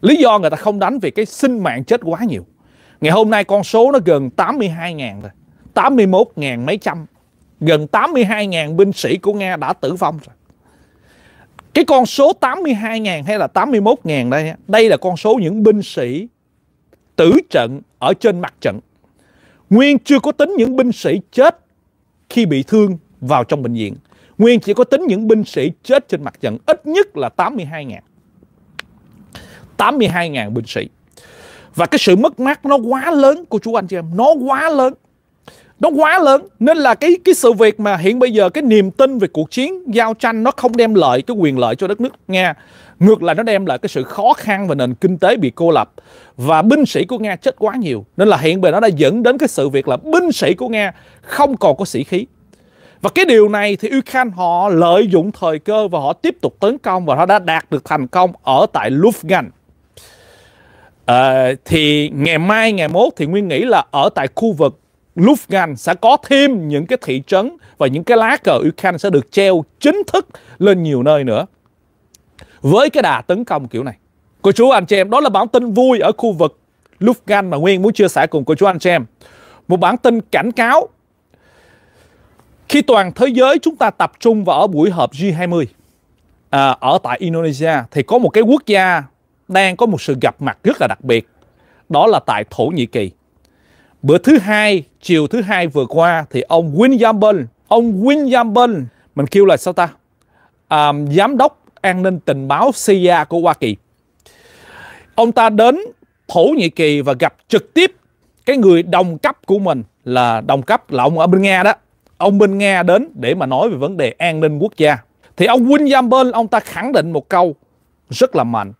lý do người ta không đánh vì cái sinh mạng chết quá nhiều ngày hôm nay con số nó gần 82.000 rồi 81.000 mấy trăm gần 82.000 binh sĩ của Nga đã tử vong rồi cái con số 82.000 hay là 81.000 đây, đây là con số những binh sĩ tử trận ở trên mặt trận. Nguyên chưa có tính những binh sĩ chết khi bị thương vào trong bệnh viện. Nguyên chỉ có tính những binh sĩ chết trên mặt trận ít nhất là 82.000. 82.000 binh sĩ. Và cái sự mất mát nó quá lớn của chú anh chị em, nó quá lớn nó quá lớn nên là cái cái sự việc mà hiện bây giờ cái niềm tin về cuộc chiến giao tranh nó không đem lợi cái quyền lợi cho đất nước Nga ngược lại nó đem lại cái sự khó khăn và nền kinh tế bị cô lập và binh sĩ của Nga chết quá nhiều nên là hiện bây nó đã dẫn đến cái sự việc là binh sĩ của Nga không còn có sĩ khí và cái điều này thì Ukraine họ lợi dụng thời cơ và họ tiếp tục tấn công và họ đã đạt được thành công ở tại Lufthansa à, ờ, thì ngày mai ngày mốt thì nguyên nghĩ là ở tại khu vực Lufthansa sẽ có thêm những cái thị trấn và những cái lá cờ Ukraine sẽ được treo chính thức lên nhiều nơi nữa. Với cái đà tấn công kiểu này. Cô chú anh chị em, đó là bản tin vui ở khu vực Lufthansa mà Nguyên muốn chia sẻ cùng cô chú anh chị em. Một bản tin cảnh cáo khi toàn thế giới chúng ta tập trung vào ở buổi họp G20 à, ở tại Indonesia thì có một cái quốc gia đang có một sự gặp mặt rất là đặc biệt đó là tại Thổ Nhĩ Kỳ. Bữa thứ hai, chiều thứ hai vừa qua thì ông Win Bân, ông Win Bân, mình kêu là sao ta? À, giám đốc an ninh tình báo CIA của Hoa Kỳ. Ông ta đến Thổ Nhĩ Kỳ và gặp trực tiếp cái người đồng cấp của mình là đồng cấp là ông ở bên Nga đó. Ông bên Nga đến để mà nói về vấn đề an ninh quốc gia. Thì ông William Bell, ông ta khẳng định một câu rất là mạnh.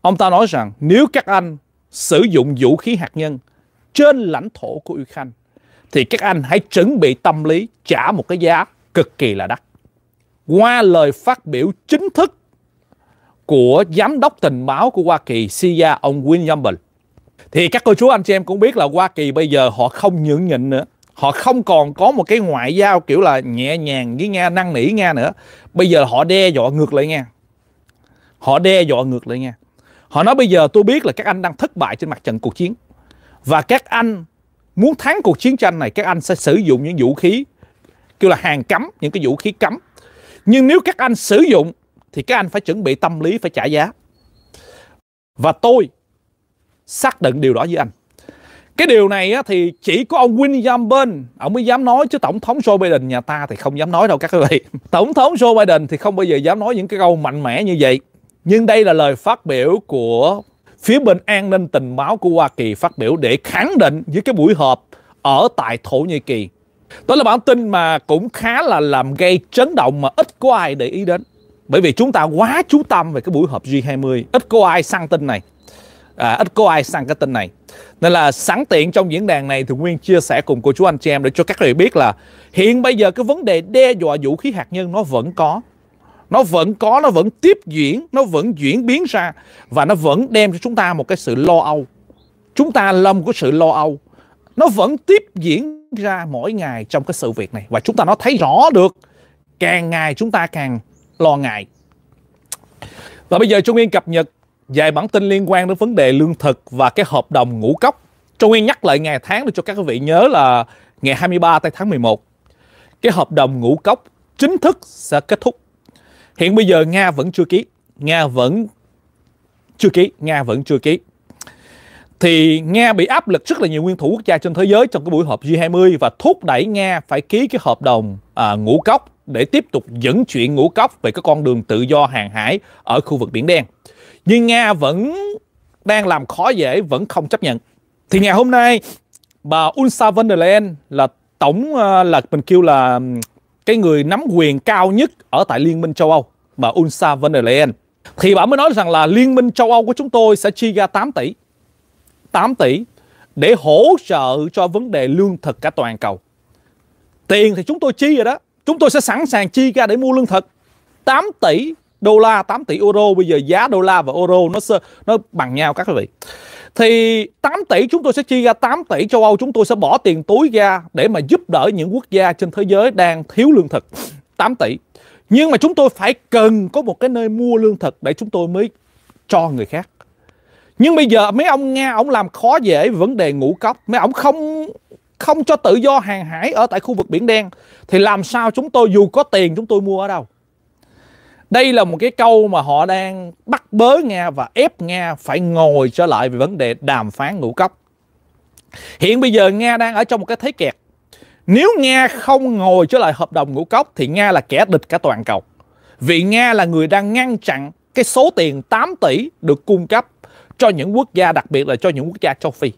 Ông ta nói rằng nếu các anh sử dụng vũ khí hạt nhân trên lãnh thổ của Ukraine thì các anh hãy chuẩn bị tâm lý trả một cái giá cực kỳ là đắt. Qua lời phát biểu chính thức của giám đốc tình báo của Hoa Kỳ CIA ông William Bell thì các cô chú anh chị em cũng biết là Hoa Kỳ bây giờ họ không nhượng nhịn nữa họ không còn có một cái ngoại giao kiểu là nhẹ nhàng với Nga năn nỉ Nga nữa bây giờ họ đe dọa ngược lại Nga họ đe dọa ngược lại Nga họ nói bây giờ tôi biết là các anh đang thất bại trên mặt trận cuộc chiến và các anh muốn thắng cuộc chiến tranh này các anh sẽ sử dụng những vũ khí kêu là hàng cấm, những cái vũ khí cấm. Nhưng nếu các anh sử dụng thì các anh phải chuẩn bị tâm lý phải trả giá. Và tôi xác định điều đó với anh. Cái điều này á, thì chỉ có ông William Penn Ông mới dám nói chứ Tổng thống Joe Biden nhà ta thì không dám nói đâu các quý vị Tổng thống Joe Biden thì không bao giờ dám nói những cái câu mạnh mẽ như vậy Nhưng đây là lời phát biểu của phía bên an ninh tình báo của Hoa Kỳ phát biểu để khẳng định với cái buổi họp ở tại Thổ Nhĩ Kỳ. Đó là bản tin mà cũng khá là làm gây chấn động mà ít có ai để ý đến. Bởi vì chúng ta quá chú tâm về cái buổi họp G20, ít có ai săn tin này. À, ít có ai săn cái tin này Nên là sẵn tiện trong diễn đàn này Thì Nguyên chia sẻ cùng cô chú anh chị em Để cho các người biết là Hiện bây giờ cái vấn đề đe dọa vũ khí hạt nhân nó vẫn có nó vẫn có nó vẫn tiếp diễn nó vẫn diễn biến ra và nó vẫn đem cho chúng ta một cái sự lo âu chúng ta là một sự lo âu nó vẫn tiếp diễn ra mỗi ngày trong cái sự việc này và chúng ta nó thấy rõ được càng ngày chúng ta càng lo ngại và bây giờ Trung Yên cập nhật vài bản tin liên quan đến vấn đề lương thực và cái hợp đồng ngũ cốc Trung Yên nhắc lại ngày tháng để cho các vị nhớ là ngày 23 tây tháng 11 cái hợp đồng ngũ cốc chính thức sẽ kết thúc Hiện bây giờ Nga vẫn chưa ký, Nga vẫn chưa ký, Nga vẫn chưa ký. Thì Nga bị áp lực rất là nhiều nguyên thủ quốc gia trên thế giới trong cái buổi họp G20 và thúc đẩy Nga phải ký cái hợp đồng à, ngũ cốc để tiếp tục dẫn chuyện ngũ cốc về cái con đường tự do hàng hải ở khu vực Biển Đen. Nhưng Nga vẫn đang làm khó dễ, vẫn không chấp nhận. Thì ngày hôm nay bà Ursula von der Leyen là tổng à, là mình kêu là cái người nắm quyền cao nhất ở tại Liên minh châu Âu bà Ursula von der Leyen thì bà mới nói rằng là Liên minh châu Âu của chúng tôi sẽ chi ra 8 tỷ 8 tỷ để hỗ trợ cho vấn đề lương thực cả toàn cầu tiền thì chúng tôi chi rồi đó chúng tôi sẽ sẵn sàng chi ra để mua lương thực 8 tỷ đô la 8 tỷ euro bây giờ giá đô la và euro nó nó bằng nhau các quý vị thì 8 tỷ chúng tôi sẽ chi ra 8 tỷ châu Âu chúng tôi sẽ bỏ tiền túi ra để mà giúp đỡ những quốc gia trên thế giới đang thiếu lương thực 8 tỷ nhưng mà chúng tôi phải cần có một cái nơi mua lương thực để chúng tôi mới cho người khác nhưng bây giờ mấy ông Nga ông làm khó dễ vấn đề ngũ cốc mấy ông không không cho tự do hàng hải ở tại khu vực biển đen thì làm sao chúng tôi dù có tiền chúng tôi mua ở đâu đây là một cái câu mà họ đang bắt bớ Nga và ép Nga phải ngồi trở lại về vấn đề đàm phán ngũ cốc. Hiện bây giờ Nga đang ở trong một cái thế kẹt. Nếu Nga không ngồi trở lại hợp đồng ngũ cốc thì Nga là kẻ địch cả toàn cầu. Vì Nga là người đang ngăn chặn cái số tiền 8 tỷ được cung cấp cho những quốc gia đặc biệt là cho những quốc gia châu Phi.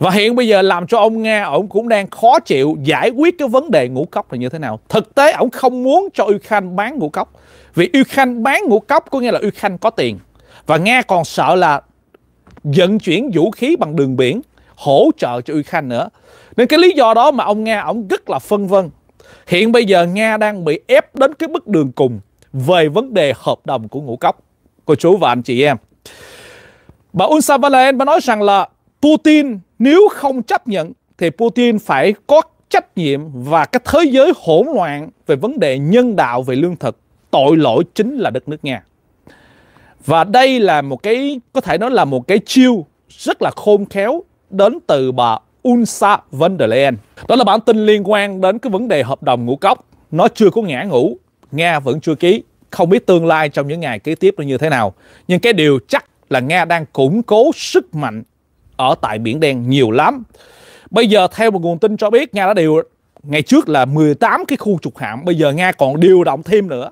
Và hiện bây giờ làm cho ông Nga ông cũng đang khó chịu giải quyết cái vấn đề ngũ cốc là như thế nào. Thực tế ông không muốn cho Ukraine bán ngũ cốc. Vì Ukraine bán ngũ cốc có nghĩa là Ukraine có tiền. Và Nga còn sợ là vận chuyển vũ khí bằng đường biển hỗ trợ cho Ukraine nữa. Nên cái lý do đó mà ông Nga ông rất là phân vân. Hiện bây giờ Nga đang bị ép đến cái bức đường cùng về vấn đề hợp đồng của ngũ cốc. Cô chú và anh chị em. Bà Ursula von der Leyen bà nói rằng là Putin nếu không chấp nhận thì Putin phải có trách nhiệm và cái thế giới hỗn loạn về vấn đề nhân đạo về lương thực tội lỗi chính là đất nước Nga và đây là một cái có thể nói là một cái chiêu rất là khôn khéo đến từ bà Unsa von der Leyen đó là bản tin liên quan đến cái vấn đề hợp đồng ngũ cốc nó chưa có ngã ngũ Nga vẫn chưa ký không biết tương lai trong những ngày kế tiếp nó như thế nào nhưng cái điều chắc là Nga đang củng cố sức mạnh ở tại Biển Đen nhiều lắm. Bây giờ theo một nguồn tin cho biết Nga đã điều ngày trước là 18 cái khu trục hạm, bây giờ Nga còn điều động thêm nữa.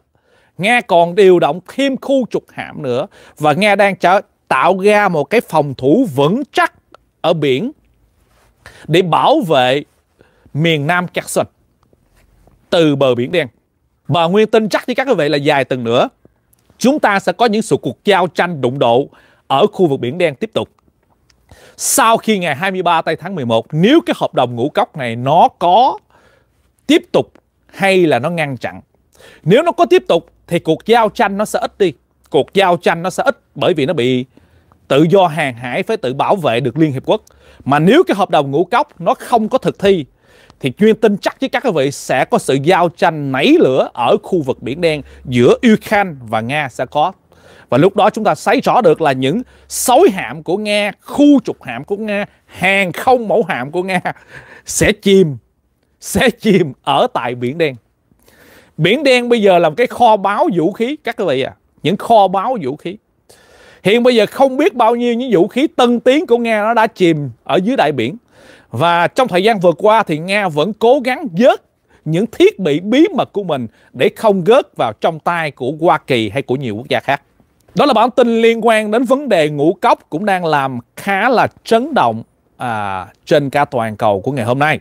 Nga còn điều động thêm khu trục hạm nữa và Nga đang trở, tạo ra một cái phòng thủ vững chắc ở biển để bảo vệ miền Nam Kherson từ bờ biển đen. Và nguyên tin chắc với các quý vị là dài từng nữa. Chúng ta sẽ có những sự cuộc giao tranh đụng độ ở khu vực biển đen tiếp tục sau khi ngày 23 tây tháng 11 nếu cái hợp đồng ngũ cốc này nó có tiếp tục hay là nó ngăn chặn. Nếu nó có tiếp tục thì cuộc giao tranh nó sẽ ít đi. Cuộc giao tranh nó sẽ ít bởi vì nó bị tự do hàng hải phải tự bảo vệ được Liên Hiệp Quốc. Mà nếu cái hợp đồng ngũ cốc nó không có thực thi thì chuyên tin chắc với các quý vị sẽ có sự giao tranh nảy lửa ở khu vực Biển Đen giữa Ukraine và Nga sẽ có và lúc đó chúng ta thấy rõ được là những sói hạm của Nga, khu trục hạm của Nga, hàng không mẫu hạm của Nga sẽ chìm, sẽ chìm ở tại Biển Đen. Biển Đen bây giờ là một cái kho báo vũ khí các quý vị à, những kho báo vũ khí. Hiện bây giờ không biết bao nhiêu những vũ khí tân tiến của Nga nó đã chìm ở dưới đại biển. Và trong thời gian vừa qua thì Nga vẫn cố gắng vớt những thiết bị bí mật của mình để không gớt vào trong tay của Hoa Kỳ hay của nhiều quốc gia khác. Đó là bản tin liên quan đến vấn đề ngũ cốc cũng đang làm khá là chấn động à, trên cả toàn cầu của ngày hôm nay.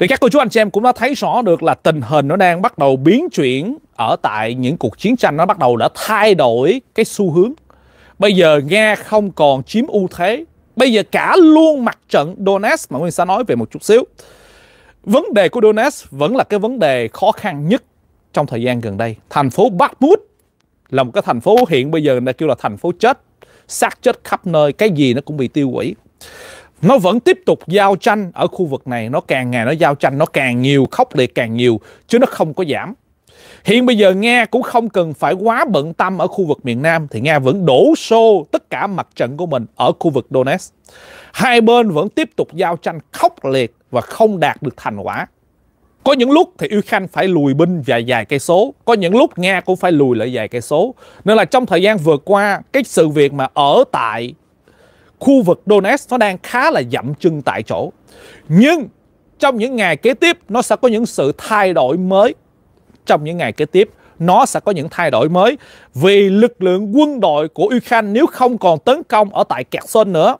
Thì các cô chú anh chị em cũng đã thấy rõ được là tình hình nó đang bắt đầu biến chuyển ở tại những cuộc chiến tranh nó bắt đầu đã thay đổi cái xu hướng. Bây giờ Nga không còn chiếm ưu thế. Bây giờ cả luôn mặt trận Donetsk mà Nguyên sẽ nói về một chút xíu. Vấn đề của Donetsk vẫn là cái vấn đề khó khăn nhất trong thời gian gần đây. Thành phố Bakhmut là một cái thành phố hiện bây giờ người ta kêu là thành phố chết xác chết khắp nơi cái gì nó cũng bị tiêu hủy nó vẫn tiếp tục giao tranh ở khu vực này nó càng ngày nó giao tranh nó càng nhiều khốc liệt càng nhiều chứ nó không có giảm hiện bây giờ nga cũng không cần phải quá bận tâm ở khu vực miền nam thì nga vẫn đổ xô tất cả mặt trận của mình ở khu vực donetsk hai bên vẫn tiếp tục giao tranh khốc liệt và không đạt được thành quả có những lúc thì Ukraine phải lùi binh vài dài cây số, có những lúc Nga cũng phải lùi lại vài cây số. Nên là trong thời gian vừa qua, cái sự việc mà ở tại khu vực Donetsk nó đang khá là dậm chân tại chỗ. Nhưng trong những ngày kế tiếp nó sẽ có những sự thay đổi mới. Trong những ngày kế tiếp nó sẽ có những thay đổi mới vì lực lượng quân đội của Ukraine nếu không còn tấn công ở tại Kherson nữa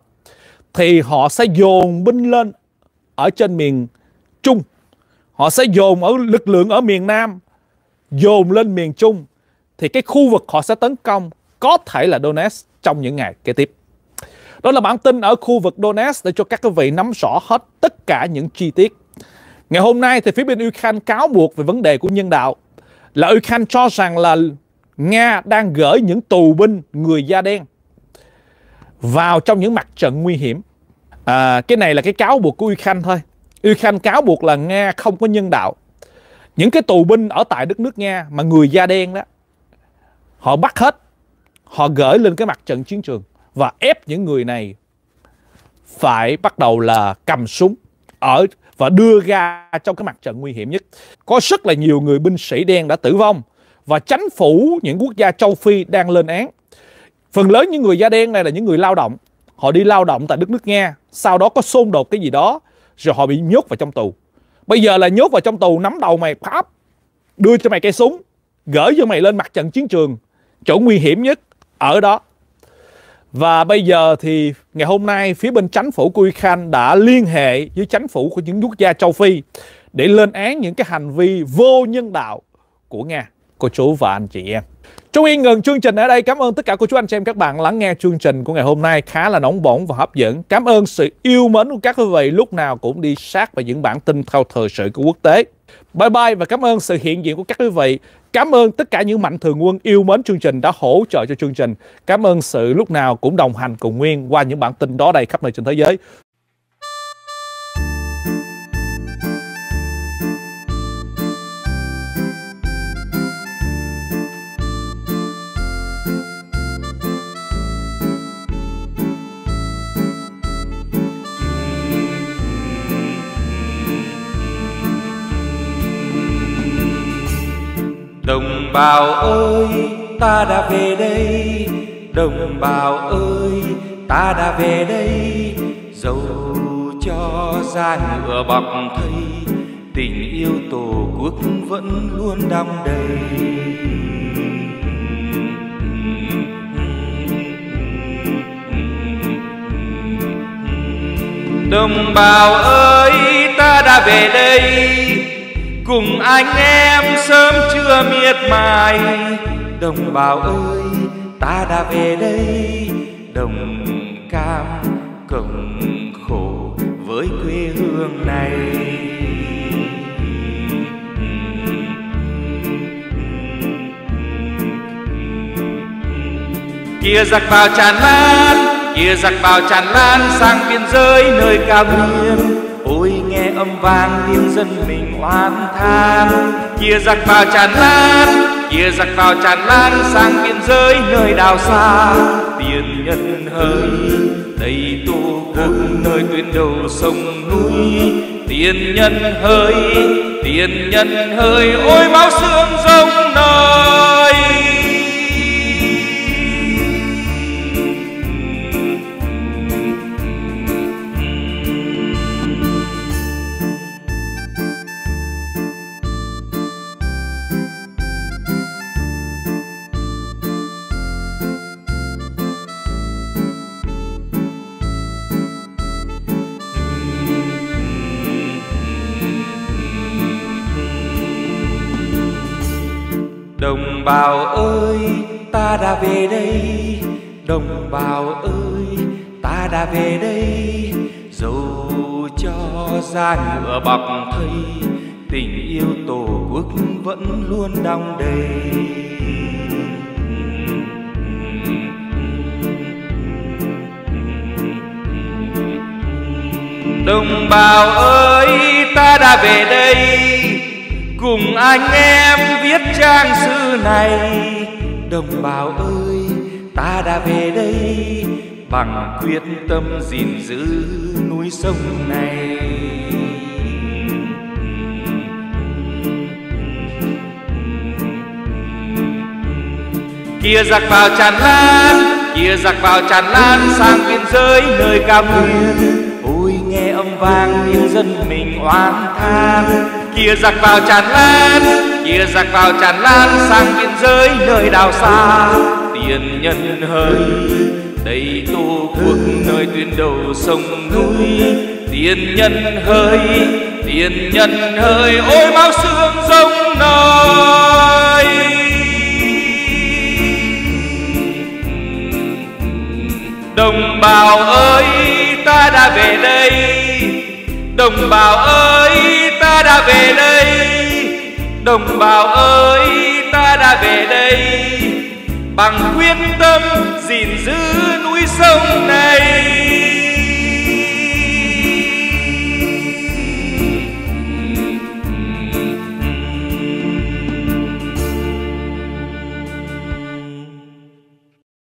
thì họ sẽ dồn binh lên ở trên miền Trung họ sẽ dồn ở lực lượng ở miền Nam dồn lên miền Trung thì cái khu vực họ sẽ tấn công có thể là Donetsk trong những ngày kế tiếp. Đó là bản tin ở khu vực Donetsk để cho các quý vị nắm rõ hết tất cả những chi tiết. Ngày hôm nay thì phía bên Ukraine cáo buộc về vấn đề của nhân đạo là Ukraine cho rằng là Nga đang gửi những tù binh người da đen vào trong những mặt trận nguy hiểm. À, cái này là cái cáo buộc của Ukraine thôi. Ukraine cáo buộc là Nga không có nhân đạo. Những cái tù binh ở tại đất nước Nga mà người da đen đó, họ bắt hết, họ gửi lên cái mặt trận chiến trường và ép những người này phải bắt đầu là cầm súng ở và đưa ra trong cái mặt trận nguy hiểm nhất. Có rất là nhiều người binh sĩ đen đã tử vong và chánh phủ những quốc gia châu Phi đang lên án. Phần lớn những người da đen này là những người lao động. Họ đi lao động tại đất nước Nga, sau đó có xôn đột cái gì đó rồi họ bị nhốt vào trong tù bây giờ là nhốt vào trong tù nắm đầu mày pháp đưa cho mày cây súng gửi cho mày lên mặt trận chiến trường chỗ nguy hiểm nhất ở đó và bây giờ thì ngày hôm nay phía bên chánh phủ của Ukraine đã liên hệ với chánh phủ của những quốc gia châu Phi để lên án những cái hành vi vô nhân đạo của Nga. Cô chú và anh chị em. Trung Yên ngừng chương trình ở đây. Cảm ơn tất cả cô chú anh chị em các bạn lắng nghe chương trình của ngày hôm nay khá là nóng bỏng và hấp dẫn. Cảm ơn sự yêu mến của các quý vị lúc nào cũng đi sát vào những bản tin theo thời sự của quốc tế. Bye bye và cảm ơn sự hiện diện của các quý vị. Cảm ơn tất cả những mạnh thường quân yêu mến chương trình đã hỗ trợ cho chương trình. Cảm ơn sự lúc nào cũng đồng hành cùng Nguyên qua những bản tin đó đầy khắp nơi trên thế giới. bào ơi ta đã về đây đồng bào ơi ta đã về đây dầu cho ra ngựa bọc thây tình yêu tổ quốc vẫn luôn đong đầy đồng bào ơi ta đã về đây cùng anh em sớm chưa miệt mài đồng bào ơi ta đã về đây đồng cam cộng khổ với quê hương này kia giặc vào tràn lan kia giặc vào tràn lan sang biên giới nơi cao nguyên âm vang tiếng dân mình oan than kia giặc vào tràn lan kia giặc vào tràn lan sang biên giới nơi đào xa tiền nhân hơi, đầy tổ quốc nơi tuyến đầu sông núi tiền nhân hơi, tiền nhân hơi ôi máu xương rông nở Đồng bào ơi, ta đã về đây Đồng bào ơi, ta đã về đây Dù cho ra ngựa bọc thây Tình yêu Tổ quốc vẫn luôn đong đầy Đồng bào ơi, ta đã về đây cùng anh em viết trang sử này đồng bào ơi ta đã về đây bằng quyết tâm gìn giữ núi sông này kia giặc vào tràn lan kia giặc vào tràn lan sang biên giới nơi cao nguyên ôi nghe âm vang nhân dân mình oan than kia giặc vào tràn lan kia giặc vào tràn lan sang biên giới nơi đào xa tiền nhân hơi, đầy tô quốc nơi tuyến đầu sông núi tiền nhân hơi, tiền nhân hơi, ôi máu xương rông nơi đồng bào ơi ta đã về đây đồng bào ơi đã về đây đồng bào ơi ta đã về đây bằng quyết tâm gìn giữ núi sông này